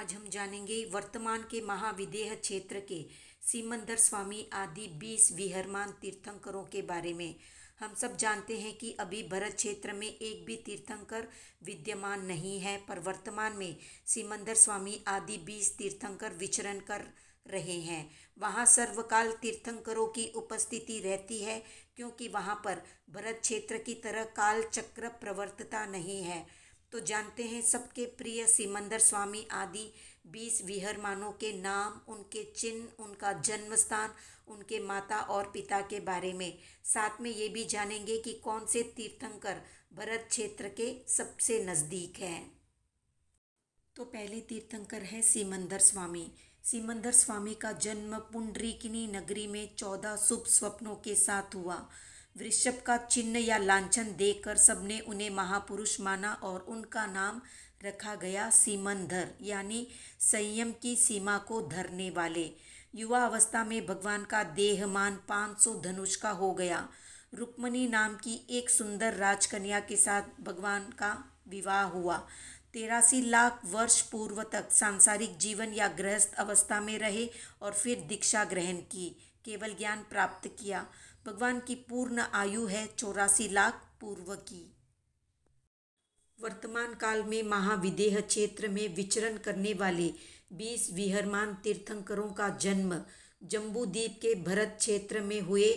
आज हम जानेंगे वर्तमान के महाविदेह क्षेत्र के सीमंदर स्वामी आदि बीस विहरमान तीर्थंकरों के बारे में हम सब जानते हैं कि अभी भरत क्षेत्र में एक भी तीर्थंकर विद्यमान नहीं है पर वर्तमान में सीमंदर स्वामी आदि बीस तीर्थंकर विचरण कर रहे हैं वहाँ सर्वकाल तीर्थंकरों की उपस्थिति रहती है क्योंकि वहाँ पर भरत क्षेत्र की तरह काल चक्र प्रवर्तता नहीं है तो जानते हैं सबके प्रिय सिमंदर स्वामी आदि बीस विहरमानों के नाम उनके चिन्ह उनका जन्म स्थान उनके माता और पिता के बारे में साथ में ये भी जानेंगे कि कौन से तीर्थंकर भरत क्षेत्र के सबसे नज़दीक हैं तो पहले तीर्थंकर है सिमंदर स्वामी सिमंदर स्वामी का जन्म पुंडरीकिनी नगरी में चौदह शुभ स्वप्नों के साथ हुआ वृषभ का चिन्ह या लांछन देकर सबने उन्हें महापुरुष माना और उनका नाम रखा गया सीमंधर यानी संयम की सीमा को धरने वाले युवा अवस्था में भगवान का देहमान 500 धनुष का हो गया रुक्मणी नाम की एक सुंदर राजकन्या के साथ भगवान का विवाह हुआ तेरासी लाख वर्ष पूर्व तक सांसारिक जीवन या गृहस्थ अवस्था में रहे और फिर दीक्षा ग्रहण की केवल ज्ञान प्राप्त किया भगवान की पूर्ण आयु है चौरासी लाख पूर्व की वर्तमान काल में महाविदेह क्षेत्र में विचरण करने वाले बीस विहरमान तीर्थंकरों का जन्म जम्बूद्वीप के भरत क्षेत्र में हुए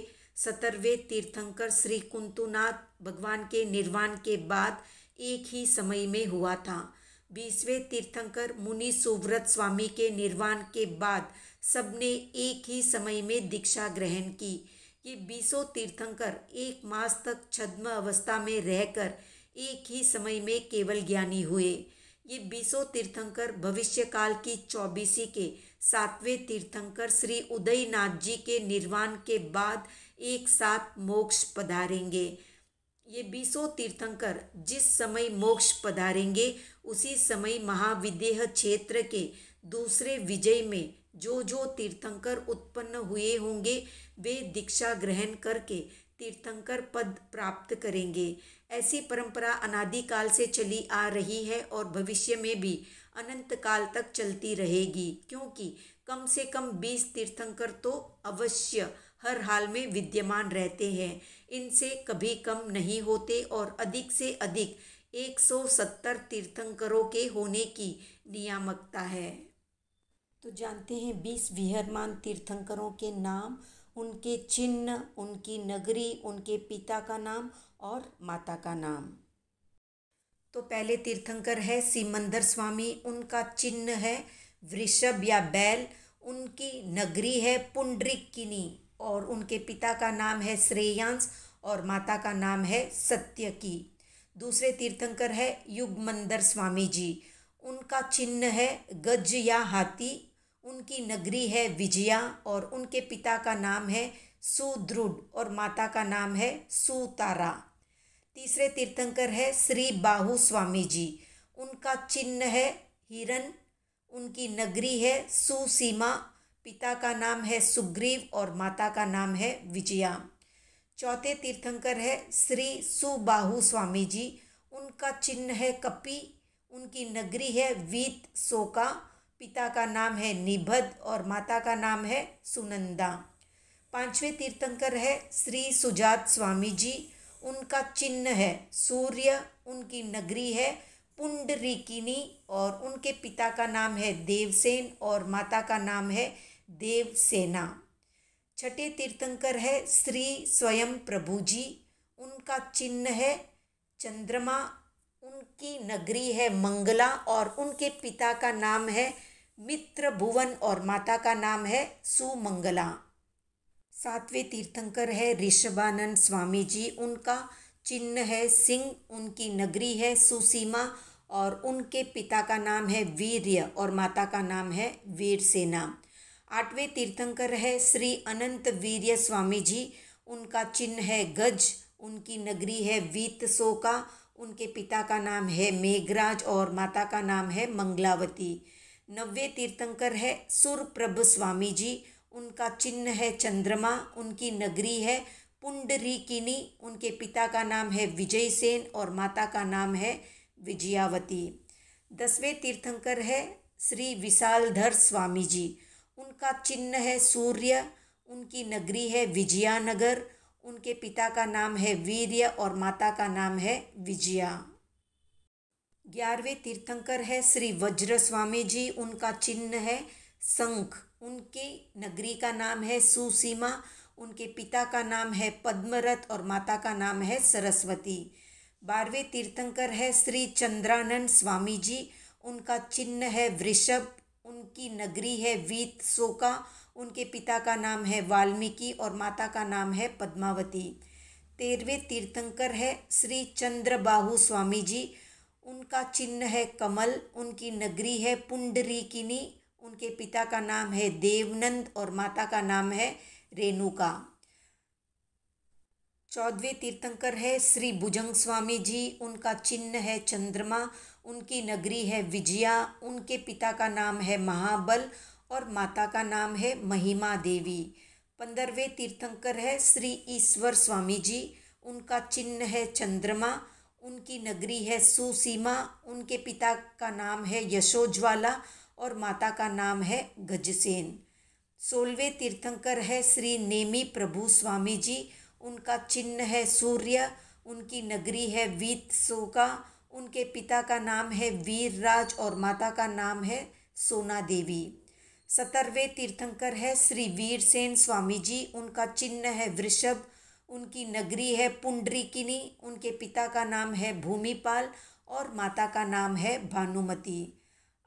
सत्रहवें तीर्थंकर श्री कुंतुनाथ भगवान के निर्वाण के बाद एक ही समय में हुआ था बीसवें तीर्थंकर मुनि सुव्रत स्वामी के निर्वाण के बाद सबने एक ही समय में दीक्षा ग्रहण की कि बीसों तीर्थंकर एक मास तक छद्म अवस्था में रहकर एक ही समय में केवल ज्ञानी हुए ये बीसों तीर्थंकर भविष्य काल की चौबीसी के सातवें तीर्थंकर श्री उदयनाथ जी के निर्वाण के बाद एक साथ मोक्ष पधारेंगे ये बीसों तीर्थंकर जिस समय मोक्ष पधारेंगे उसी समय महाविदेह क्षेत्र के दूसरे विजय में जो जो तीर्थंकर उत्पन्न हुए होंगे वे दीक्षा ग्रहण करके तीर्थंकर पद प्राप्त करेंगे ऐसी परंपरा अनादिकाल से चली आ रही है और भविष्य में भी अनंत काल तक चलती रहेगी क्योंकि कम से कम बीस तीर्थंकर तो अवश्य हर हाल में विद्यमान रहते हैं इनसे कभी कम नहीं होते और अधिक से अधिक 170 तीर्थंकरों के होने की नियामकता है तो जानते हैं बीस विहरमान तीर्थंकरों के नाम उनके चिन्ह उनकी नगरी उनके पिता का नाम और माता का नाम तो पहले तीर्थंकर है सिमंदर स्वामी उनका चिन्ह है वृषभ या बैल उनकी नगरी है पुंडरिकिनी और उनके पिता का नाम है श्रेयांश और माता का नाम है सत्य की दूसरे तीर्थंकर है युगमंदर स्वामी जी उनका चिन्ह है गज या हाथी उनकी नगरी है विजया और उनके पिता का नाम है सुदृढ़ और माता का नाम है सुतारा तीसरे तीर्थंकर है श्री बाहु स्वामी जी उनका चिन्ह है हिरन उनकी नगरी है सुसीमा पिता का नाम है सुग्रीव और माता का नाम है विजया चौथे तीर्थंकर है श्री सुबाहु स्वामी जी उनका चिन्ह है कपी उनकी नगरी है वीत सोका पिता का नाम है निभद और माता का नाम है सुनंदा पांचवे तीर्थंकर है श्री सुजात स्वामी जी उनका चिन्ह है सूर्य उनकी नगरी है पुंडरीकिनी और उनके पिता का नाम है देवसेन और माता का नाम है देवसेना छठे तीर्थंकर है श्री स्वयं प्रभु जी उनका चिन्ह है चंद्रमा उनकी नगरी है मंगला और उनके पिता का नाम है मित्र भुवन और माता का नाम है सुमंगला सातवें तीर्थंकर है ऋषभानंद स्वामी जी उनका चिन्ह है सिंह उनकी नगरी है सुसीमा और उनके पिता का नाम है वीर्य और माता का नाम है वीर सेना आठवें तीर्थंकर है श्री अनंत वीर्य स्वामी जी उनका चिन्ह है गज उनकी नगरी है वीत उनके पिता का नाम है मेघराज और माता का नाम है मंगलावती नव्य तीर्थंकर है सुरप्रभ स्वामी जी उनका चिन्ह है चंद्रमा उनकी नगरी है पुंडरीकिनी उनके पिता का नाम है विजय सेन और माता का नाम है विजयावती दसवें तीर्थंकर है श्री विशालधर स्वामी जी उनका चिन्ह है सूर्य उनकी नगरी है विजयानगर उनके पिता का नाम है वीर्य और माता का नाम है विजया ग्यारहवें तीर्थंकर है श्री वज्र स्वामी जी उनका चिन्ह है संख उनके नगरी का नाम है सुसीमा उनके पिता का नाम है पद्मरथ और माता का नाम है सरस्वती बारहवें तीर्थंकर है श्री चंद्रानंद स्वामी जी उनका चिन्ह है वृषभ उनकी नगरी है वीत सोका उनके पिता का नाम है वाल्मीकि और माता का नाम है पद्मावती तेरहवें तीर्थंकर है श्री चंद्रबाहु स्वामी जी उनका चिन्ह है कमल उनकी नगरी है पुंडरीकिनी उनके पिता का नाम है देवनंद और माता का नाम है रेणुका चौदवे तीर्थंकर है श्री भुजंग स्वामी जी उनका चिन्ह है चंद्रमा उनकी नगरी है विजया उनके पिता का नाम है महाबल और माता का नाम है महिमा देवी पंद्रहवें तीर्थंकर है श्री ईश्वर स्वामी जी उनका चिन्ह है चंद्रमा उनकी नगरी है सुसीमा उनके पिता का नाम है यशोज्वाला और माता का नाम है गजसेन सोलवे तीर्थंकर है श्री नेमी प्रभु स्वामी जी उनका चिन्ह है सूर्य उनकी नगरी है वीत सोका उनके पिता का नाम है वीरराज और माता का नाम है सोना देवी सत्तरवें तीर्थंकर है श्री वीरसेन स्वामी जी उनका चिन्ह है वृषभ उनकी नगरी है पुंडरीकिनी उनके पिता का नाम है भूमिपाल और माता का नाम है भानुमती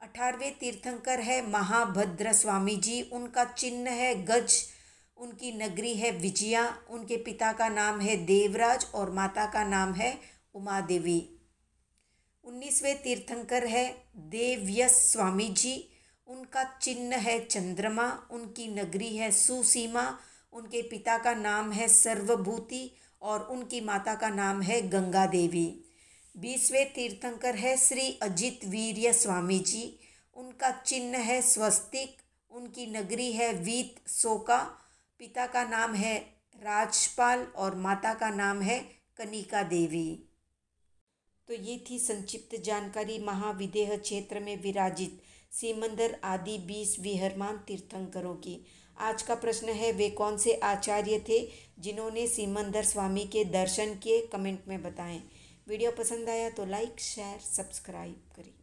अठारहवें तीर्थंकर है महाभद्र स्वामी जी उनका चिन्ह है गज उनकी नगरी है विजया उनके पिता का नाम है देवराज और माता का नाम है उमा देवी उन्नीसवें तीर्थंकर है देवयस स्वामी जी उनका चिन्ह है चंद्रमा उनकी नगरी है सुसीमा उनके पिता का नाम है सर्वभूति और उनकी माता का नाम है गंगा देवी बीसवें तीर्थंकर है श्री अजित वीर्य स्वामी जी उनका चिन्ह है स्वस्तिक उनकी नगरी है वीत सोका पिता का नाम है राजपाल और माता का नाम है कनिका देवी तो ये थी संक्षिप्त जानकारी महाविदेह क्षेत्र में विराजित सीमंदर आदि बीस विहरमान तीर्थंकरों की आज का प्रश्न है वे कौन से आचार्य थे जिन्होंने सीमंदर स्वामी के दर्शन किए कमेंट में बताएं वीडियो पसंद आया तो लाइक शेयर सब्सक्राइब करें